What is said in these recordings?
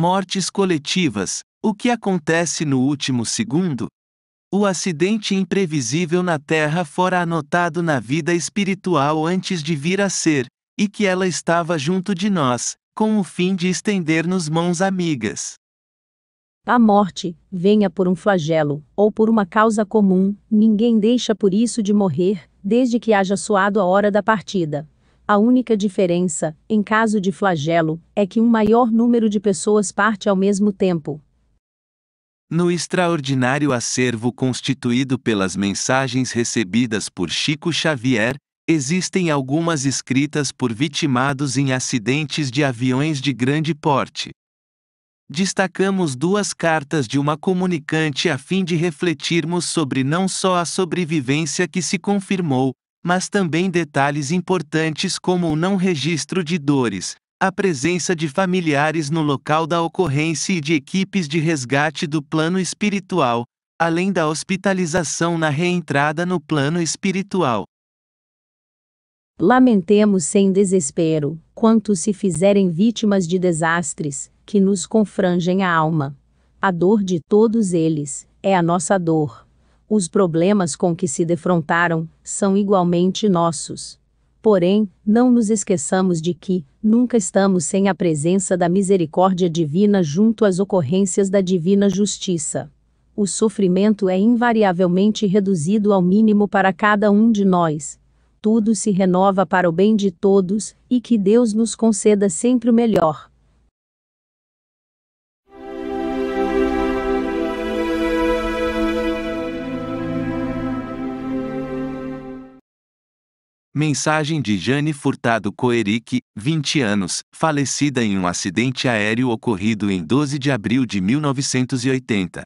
Mortes coletivas. O que acontece no último segundo? O acidente imprevisível na Terra fora anotado na vida espiritual antes de vir a ser, e que ela estava junto de nós, com o fim de estender-nos mãos amigas. A morte, venha por um flagelo, ou por uma causa comum, ninguém deixa por isso de morrer, desde que haja soado a hora da partida. A única diferença, em caso de flagelo, é que um maior número de pessoas parte ao mesmo tempo. No extraordinário acervo constituído pelas mensagens recebidas por Chico Xavier, existem algumas escritas por vitimados em acidentes de aviões de grande porte. Destacamos duas cartas de uma comunicante a fim de refletirmos sobre não só a sobrevivência que se confirmou, mas também detalhes importantes como o não registro de dores, a presença de familiares no local da ocorrência e de equipes de resgate do plano espiritual, além da hospitalização na reentrada no plano espiritual. Lamentemos sem desespero, quantos se fizerem vítimas de desastres, que nos confrangem a alma. A dor de todos eles é a nossa dor. Os problemas com que se defrontaram são igualmente nossos. Porém, não nos esqueçamos de que nunca estamos sem a presença da misericórdia divina junto às ocorrências da divina justiça. O sofrimento é invariavelmente reduzido ao mínimo para cada um de nós. Tudo se renova para o bem de todos, e que Deus nos conceda sempre o melhor. Mensagem de Jane Furtado Coeric, 20 anos, falecida em um acidente aéreo ocorrido em 12 de abril de 1980.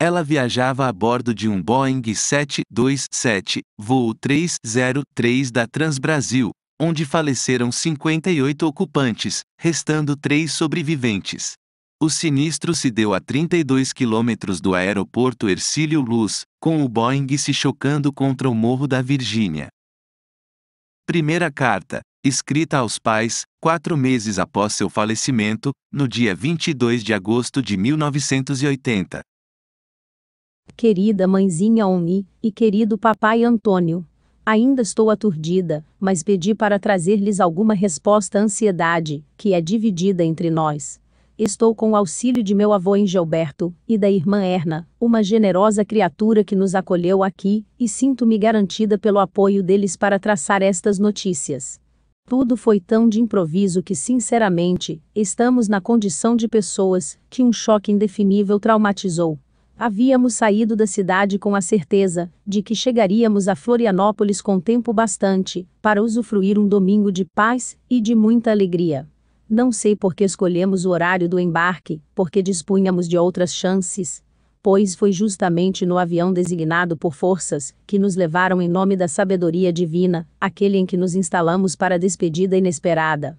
Ela viajava a bordo de um Boeing 727, voo 303 da Transbrasil, onde faleceram 58 ocupantes, restando três sobreviventes. O sinistro se deu a 32 quilômetros do aeroporto Ercílio Luz, com o Boeing se chocando contra o Morro da Virgínia. Primeira carta, escrita aos pais, quatro meses após seu falecimento, no dia 22 de agosto de 1980. Querida mãezinha Oni e querido papai Antônio, ainda estou aturdida, mas pedi para trazer-lhes alguma resposta à ansiedade, que é dividida entre nós. Estou com o auxílio de meu avô Engelberto e da irmã Erna, uma generosa criatura que nos acolheu aqui, e sinto-me garantida pelo apoio deles para traçar estas notícias. Tudo foi tão de improviso que, sinceramente, estamos na condição de pessoas que um choque indefinível traumatizou. Havíamos saído da cidade com a certeza de que chegaríamos a Florianópolis com tempo bastante para usufruir um domingo de paz e de muita alegria. Não sei por que escolhemos o horário do embarque, porque dispunhamos de outras chances, pois foi justamente no avião designado por forças que nos levaram em nome da sabedoria divina, aquele em que nos instalamos para a despedida inesperada.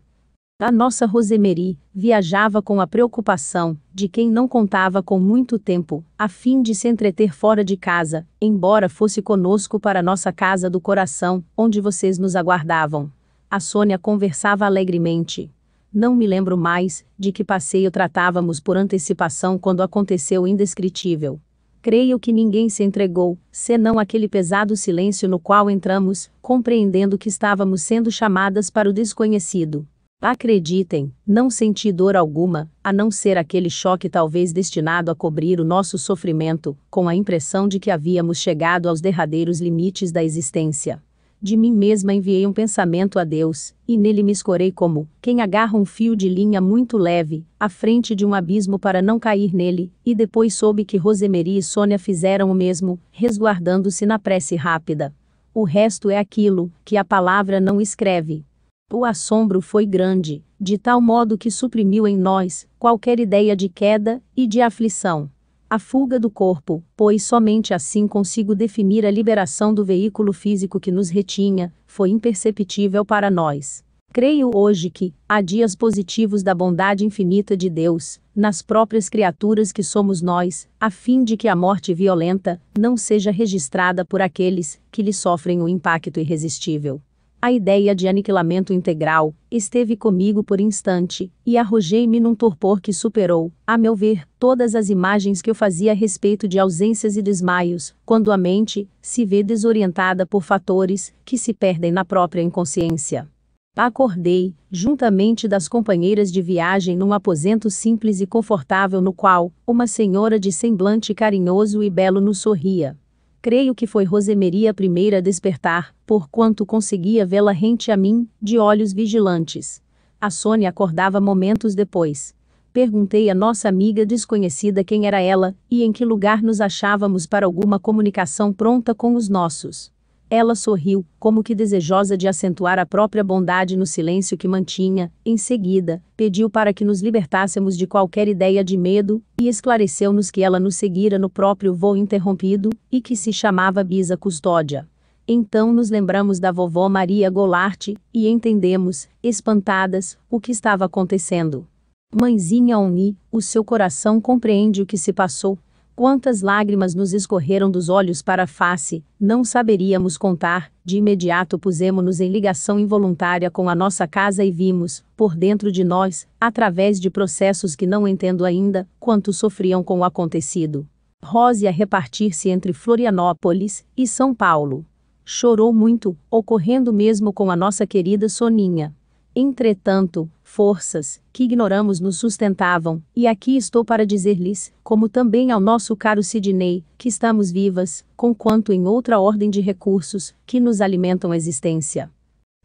A nossa Rosemary viajava com a preocupação de quem não contava com muito tempo, a fim de se entreter fora de casa, embora fosse conosco para nossa casa do coração, onde vocês nos aguardavam. A Sônia conversava alegremente. Não me lembro mais de que passeio tratávamos por antecipação quando aconteceu o indescritível. Creio que ninguém se entregou, senão aquele pesado silêncio no qual entramos, compreendendo que estávamos sendo chamadas para o desconhecido. Acreditem, não senti dor alguma, a não ser aquele choque talvez destinado a cobrir o nosso sofrimento, com a impressão de que havíamos chegado aos derradeiros limites da existência de mim mesma enviei um pensamento a Deus, e nele me escorei como quem agarra um fio de linha muito leve, à frente de um abismo para não cair nele, e depois soube que Rosemary e Sônia fizeram o mesmo, resguardando-se na prece rápida. O resto é aquilo que a palavra não escreve. O assombro foi grande, de tal modo que suprimiu em nós qualquer ideia de queda e de aflição a fuga do corpo, pois somente assim consigo definir a liberação do veículo físico que nos retinha, foi imperceptível para nós. Creio hoje que, há dias positivos da bondade infinita de Deus, nas próprias criaturas que somos nós, a fim de que a morte violenta não seja registrada por aqueles que lhe sofrem o impacto irresistível. A ideia de aniquilamento integral esteve comigo por instante, e arrojei-me num torpor que superou, a meu ver, todas as imagens que eu fazia a respeito de ausências e desmaios, quando a mente se vê desorientada por fatores que se perdem na própria inconsciência. Acordei, juntamente das companheiras de viagem, num aposento simples e confortável no qual uma senhora de semblante carinhoso e belo nos sorria creio que foi Rosemary a primeira a despertar, porquanto conseguia vê-la rente a mim, de olhos vigilantes. A Sônia acordava momentos depois. Perguntei à nossa amiga desconhecida quem era ela e em que lugar nos achávamos para alguma comunicação pronta com os nossos. Ela sorriu, como que desejosa de acentuar a própria bondade no silêncio que mantinha. Em seguida, pediu para que nos libertássemos de qualquer ideia de medo, e esclareceu-nos que ela nos seguira no próprio voo interrompido, e que se chamava Bisa Custódia. Então nos lembramos da vovó Maria Golarte, e entendemos, espantadas, o que estava acontecendo. Mãezinha Oni, o seu coração compreende o que se passou, Quantas lágrimas nos escorreram dos olhos para a face, não saberíamos contar. De imediato pusemos-nos em ligação involuntária com a nossa casa e vimos, por dentro de nós, através de processos que não entendo ainda, quanto sofriam com o acontecido. Rose a repartir-se entre Florianópolis e São Paulo. Chorou muito, ocorrendo mesmo com a nossa querida Soninha. Entretanto, forças, que ignoramos nos sustentavam, e aqui estou para dizer-lhes, como também ao nosso caro Sidney, que estamos vivas, conquanto em outra ordem de recursos, que nos alimentam a existência.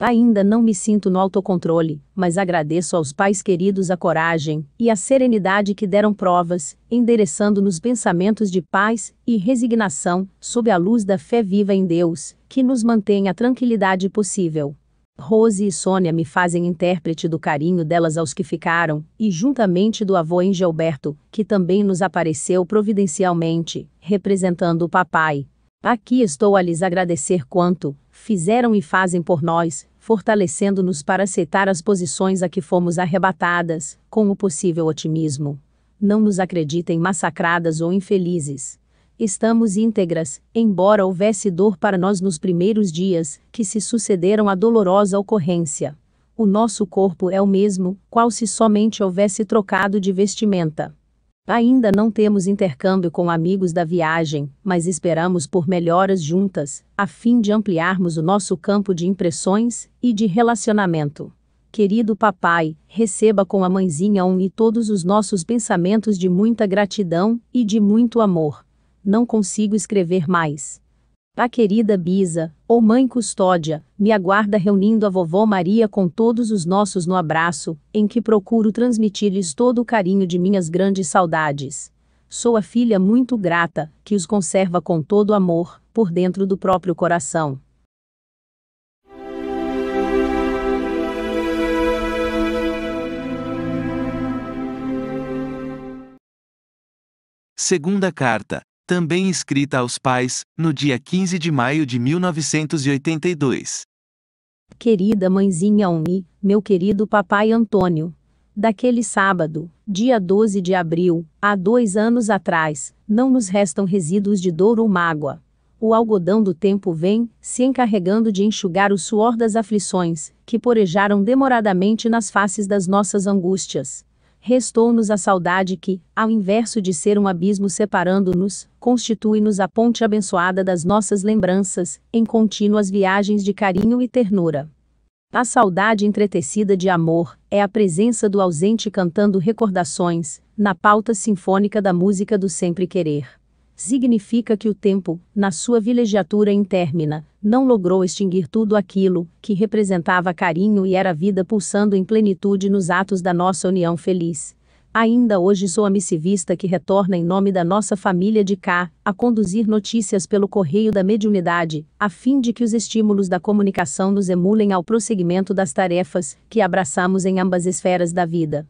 Ainda não me sinto no autocontrole, mas agradeço aos pais queridos a coragem e a serenidade que deram provas, endereçando-nos pensamentos de paz e resignação, sob a luz da fé viva em Deus, que nos mantém a tranquilidade possível. Rose e Sônia me fazem intérprete do carinho delas aos que ficaram, e juntamente do avô Engelberto, que também nos apareceu providencialmente, representando o papai. Aqui estou a lhes agradecer quanto fizeram e fazem por nós, fortalecendo-nos para aceitar as posições a que fomos arrebatadas, com o possível otimismo. Não nos acreditem massacradas ou infelizes. Estamos íntegras, embora houvesse dor para nós nos primeiros dias, que se sucederam à dolorosa ocorrência. O nosso corpo é o mesmo, qual se somente houvesse trocado de vestimenta. Ainda não temos intercâmbio com amigos da viagem, mas esperamos por melhoras juntas, a fim de ampliarmos o nosso campo de impressões e de relacionamento. Querido papai, receba com a mãezinha um e todos os nossos pensamentos de muita gratidão e de muito amor não consigo escrever mais. A tá querida Bisa, ou mãe custódia, me aguarda reunindo a vovó Maria com todos os nossos no abraço, em que procuro transmitir-lhes todo o carinho de minhas grandes saudades. Sou a filha muito grata, que os conserva com todo amor, por dentro do próprio coração. Segunda carta também escrita aos pais, no dia 15 de maio de 1982. Querida mãezinha Uni, meu querido papai Antônio. Daquele sábado, dia 12 de abril, há dois anos atrás, não nos restam resíduos de dor ou mágoa. O algodão do tempo vem, se encarregando de enxugar o suor das aflições, que porejaram demoradamente nas faces das nossas angústias restou-nos a saudade que, ao inverso de ser um abismo separando-nos, constitui-nos a ponte abençoada das nossas lembranças, em contínuas viagens de carinho e ternura. A saudade entretecida de amor é a presença do ausente cantando recordações, na pauta sinfônica da música do sempre querer significa que o tempo, na sua vilegiatura intermina, não logrou extinguir tudo aquilo que representava carinho e era vida pulsando em plenitude nos atos da nossa união feliz. Ainda hoje sou a missivista que retorna em nome da nossa família de cá, a conduzir notícias pelo correio da mediunidade, a fim de que os estímulos da comunicação nos emulem ao prosseguimento das tarefas que abraçamos em ambas esferas da vida.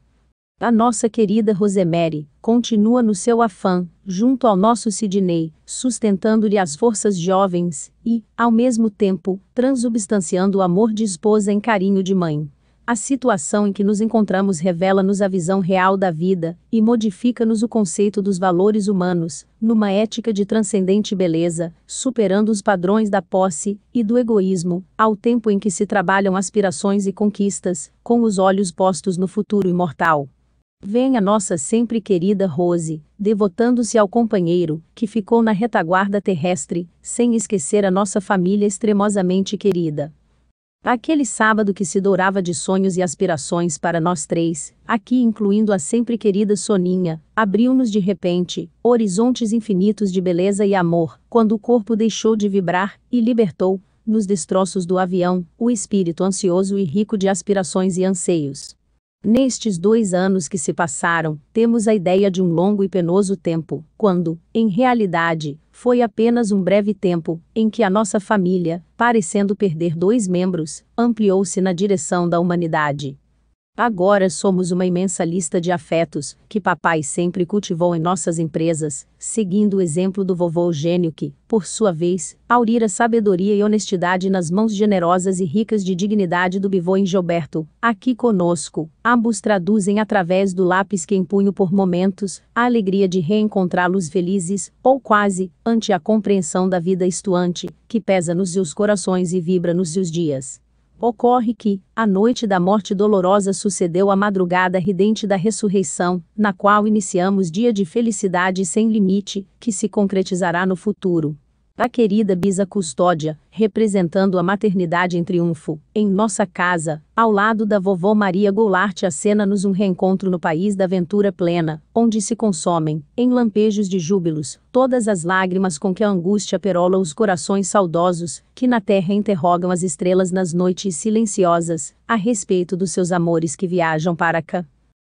A nossa querida Rosemary continua no seu afã, junto ao nosso Sidney, sustentando-lhe as forças jovens e, ao mesmo tempo, transubstanciando o amor de esposa em carinho de mãe. A situação em que nos encontramos revela-nos a visão real da vida e modifica-nos o conceito dos valores humanos, numa ética de transcendente beleza, superando os padrões da posse e do egoísmo, ao tempo em que se trabalham aspirações e conquistas, com os olhos postos no futuro imortal. Venha nossa sempre querida Rose, devotando-se ao companheiro, que ficou na retaguarda terrestre, sem esquecer a nossa família extremosamente querida. Aquele sábado que se dourava de sonhos e aspirações para nós três, aqui incluindo a sempre querida Soninha, abriu-nos de repente horizontes infinitos de beleza e amor, quando o corpo deixou de vibrar e libertou, nos destroços do avião, o espírito ansioso e rico de aspirações e anseios. Nestes dois anos que se passaram, temos a ideia de um longo e penoso tempo, quando, em realidade, foi apenas um breve tempo em que a nossa família, parecendo perder dois membros, ampliou-se na direção da humanidade. Agora somos uma imensa lista de afetos que papai sempre cultivou em nossas empresas, seguindo o exemplo do vovô Eugênio que, por sua vez, aurira sabedoria e honestidade nas mãos generosas e ricas de dignidade do bivô Gilberto. Aqui conosco, ambos traduzem através do lápis que empunho por momentos a alegria de reencontrá-los felizes, ou quase, ante a compreensão da vida estuante, que pesa nos seus corações e vibra nos seus dias. Ocorre que, a noite da morte dolorosa sucedeu a madrugada ridente da ressurreição, na qual iniciamos dia de felicidade sem limite, que se concretizará no futuro a querida Bisa Custódia, representando a maternidade em triunfo, em nossa casa, ao lado da vovó Maria Goulart acena-nos um reencontro no país da aventura plena, onde se consomem, em lampejos de júbilos, todas as lágrimas com que a angústia perola os corações saudosos, que na terra interrogam as estrelas nas noites silenciosas, a respeito dos seus amores que viajam para cá.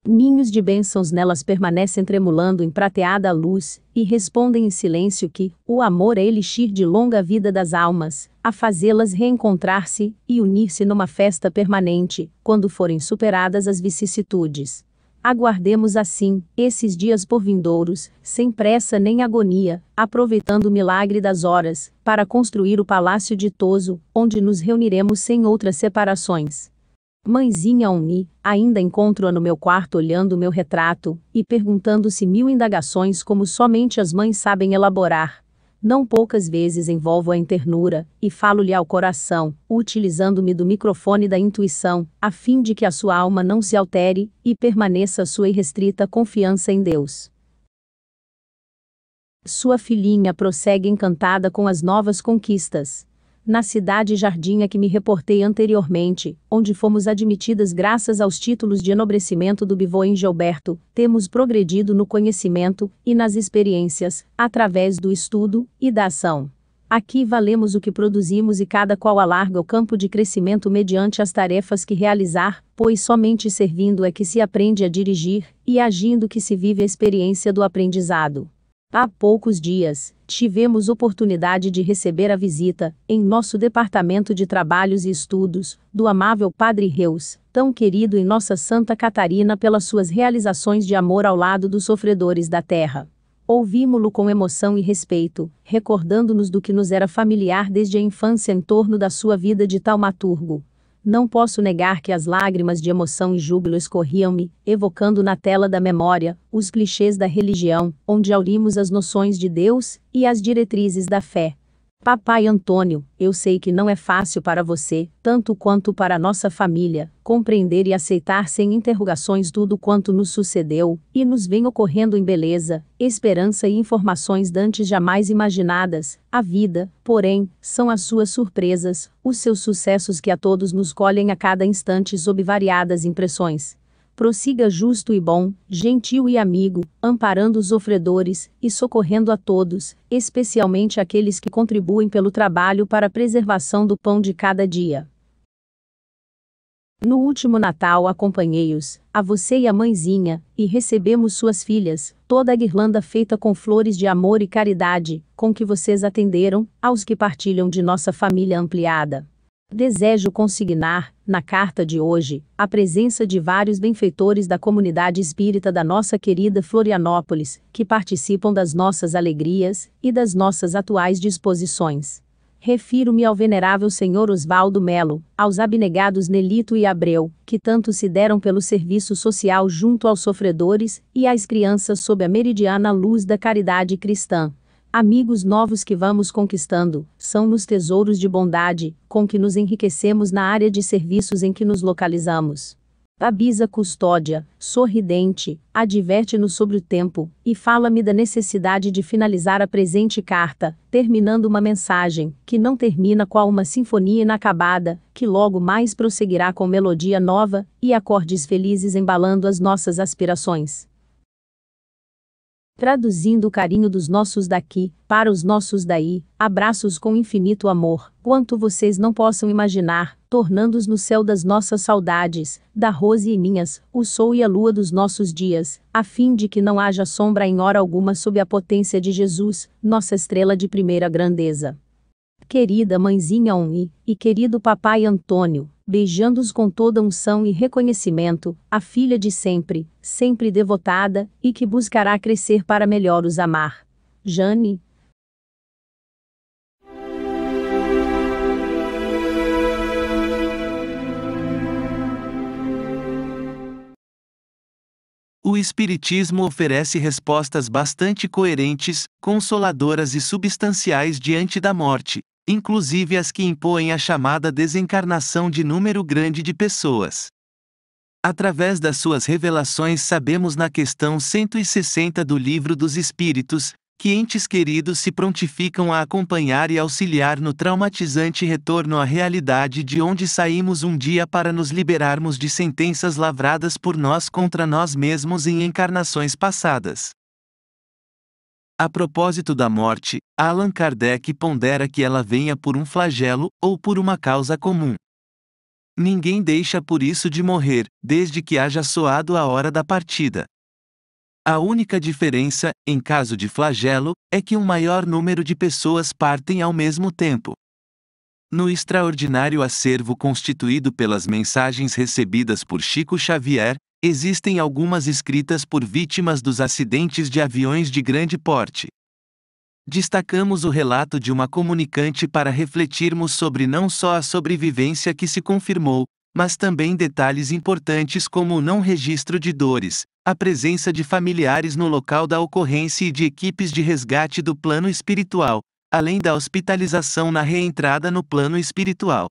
Ninhos de bênçãos nelas permanecem tremulando em prateada luz, e respondem em silêncio que o amor é elixir de longa vida das almas, a fazê-las reencontrar-se e unir-se numa festa permanente, quando forem superadas as vicissitudes. Aguardemos assim esses dias por vindouros, sem pressa nem agonia, aproveitando o milagre das horas, para construir o palácio ditoso, onde nos reuniremos sem outras separações. Mãezinha Uni, ainda encontro-a no meu quarto olhando meu retrato e perguntando-se mil indagações como somente as mães sabem elaborar. Não poucas vezes envolvo-a em ternura e falo-lhe ao coração, utilizando-me do microfone da intuição, a fim de que a sua alma não se altere e permaneça sua irrestrita confiança em Deus. Sua filhinha prossegue encantada com as novas conquistas na cidade Jardim a que me reportei anteriormente, onde fomos admitidas graças aos títulos de enobrecimento do Bivô em Gilberto, temos progredido no conhecimento e nas experiências, através do estudo e da ação. Aqui valemos o que produzimos e cada qual alarga o campo de crescimento mediante as tarefas que realizar, pois somente servindo é que se aprende a dirigir, e agindo que se vive a experiência do aprendizado. Há poucos dias, tivemos oportunidade de receber a visita, em nosso Departamento de Trabalhos e Estudos, do amável Padre Reus, tão querido em nossa Santa Catarina pelas suas realizações de amor ao lado dos sofredores da terra. Ouvimos-lo com emoção e respeito, recordando-nos do que nos era familiar desde a infância em torno da sua vida de taumaturgo. Não posso negar que as lágrimas de emoção e júbilo escorriam-me, evocando na tela da memória os clichês da religião, onde aurimos as noções de Deus e as diretrizes da fé. Papai Antônio, eu sei que não é fácil para você, tanto quanto para nossa família, compreender e aceitar sem interrogações tudo quanto nos sucedeu e nos vem ocorrendo em beleza, esperança e informações dantes jamais imaginadas. A vida, porém, são as suas surpresas, os seus sucessos que a todos nos colhem a cada instante sob variadas impressões prossiga justo e bom, gentil e amigo, amparando os ofredores e socorrendo a todos, especialmente aqueles que contribuem pelo trabalho para a preservação do pão de cada dia. No último Natal acompanhei-os, a você e a mãezinha, e recebemos suas filhas, toda a guirlanda feita com flores de amor e caridade, com que vocês atenderam, aos que partilham de nossa família ampliada desejo consignar, na carta de hoje, a presença de vários benfeitores da comunidade espírita da nossa querida Florianópolis, que participam das nossas alegrias e das nossas atuais disposições. Refiro-me ao venerável senhor Osvaldo Melo, aos abnegados Nelito e Abreu, que tanto se deram pelo serviço social junto aos sofredores e às crianças sob a meridiana luz da caridade cristã Amigos novos que vamos conquistando, são nos tesouros de bondade, com que nos enriquecemos na área de serviços em que nos localizamos. Babisa Custódia, sorridente, adverte-nos sobre o tempo, e fala-me da necessidade de finalizar a presente carta, terminando uma mensagem, que não termina qual uma sinfonia inacabada, que logo mais prosseguirá com melodia nova, e acordes felizes embalando as nossas aspirações. Traduzindo o carinho dos nossos daqui, para os nossos daí, abraços com infinito amor, quanto vocês não possam imaginar, tornando-os no céu das nossas saudades, da Rose e minhas, o sol e a lua dos nossos dias, a fim de que não haja sombra em hora alguma sob a potência de Jesus, nossa estrela de primeira grandeza. Querida mãezinha Oni, e querido papai Antônio, beijando-os com toda unção e reconhecimento, a filha de sempre, sempre devotada, e que buscará crescer para melhor os amar. Jane, O Espiritismo oferece respostas bastante coerentes, consoladoras e substanciais diante da morte, inclusive as que impõem a chamada desencarnação de número grande de pessoas. Através das suas revelações, sabemos na questão 160 do Livro dos Espíritos, que entes queridos se prontificam a acompanhar e auxiliar no traumatizante retorno à realidade de onde saímos um dia para nos liberarmos de sentenças lavradas por nós contra nós mesmos em encarnações passadas. A propósito da morte, Allan Kardec pondera que ela venha por um flagelo ou por uma causa comum. Ninguém deixa por isso de morrer, desde que haja soado a hora da partida. A única diferença, em caso de flagelo, é que um maior número de pessoas partem ao mesmo tempo. No extraordinário acervo constituído pelas mensagens recebidas por Chico Xavier, Existem algumas escritas por vítimas dos acidentes de aviões de grande porte. Destacamos o relato de uma comunicante para refletirmos sobre não só a sobrevivência que se confirmou, mas também detalhes importantes como o não registro de dores, a presença de familiares no local da ocorrência e de equipes de resgate do plano espiritual, além da hospitalização na reentrada no plano espiritual.